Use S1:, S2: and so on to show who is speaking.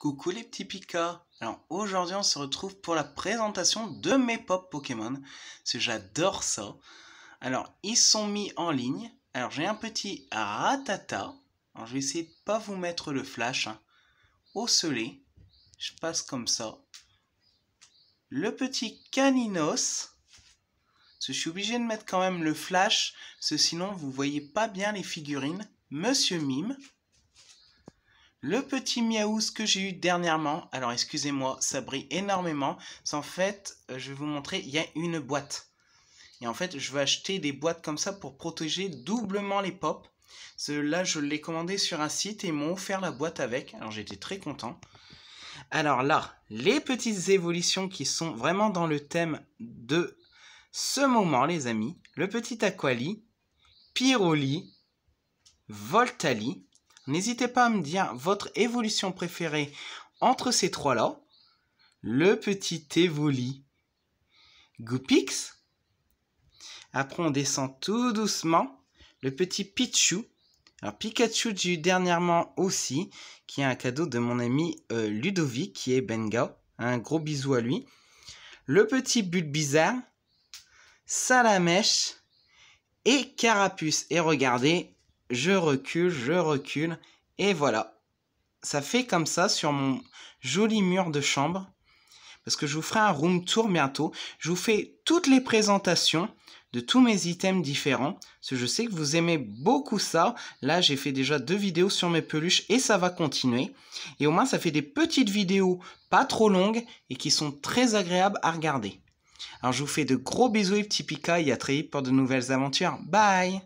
S1: Coucou les petits Pika Alors aujourd'hui on se retrouve pour la présentation de mes pop Pokémon, parce j'adore ça. Alors ils sont mis en ligne, alors j'ai un petit ratata, alors je vais essayer de pas vous mettre le flash, hein. au soleil, je passe comme ça. Le petit caninos, je suis obligé de mettre quand même le flash, Ce sinon vous voyez pas bien les figurines. Monsieur Mime, le petit Miaouz que j'ai eu dernièrement, alors excusez-moi, ça brille énormément. C'est en fait, euh, je vais vous montrer, il y a une boîte. Et en fait, je vais acheter des boîtes comme ça pour protéger doublement les pop. là je l'ai commandé sur un site et ils m'ont offert la boîte avec. Alors j'étais très content. Alors là, les petites évolutions qui sont vraiment dans le thème de ce moment, les amis. Le petit Aquali, Pyroli, Voltali, N'hésitez pas à me dire votre évolution préférée entre ces trois-là. Le petit Evoli. Goopix. Après, on descend tout doucement. Le petit Pichu. Alors, Pikachu, j'ai eu dernièrement aussi, qui est un cadeau de mon ami euh, Ludovic, qui est Bengao. Un gros bisou à lui. Le petit Bulbizarre. Salamèche. Et Carapuce. Et regardez, je recule, je recule, et voilà. Ça fait comme ça sur mon joli mur de chambre, parce que je vous ferai un room tour bientôt. Je vous fais toutes les présentations de tous mes items différents, parce que je sais que vous aimez beaucoup ça. Là, j'ai fait déjà deux vidéos sur mes peluches et ça va continuer. Et au moins, ça fait des petites vidéos pas trop longues et qui sont très agréables à regarder. Alors, je vous fais de gros bisous, et petits il et à très vite pour de nouvelles aventures. Bye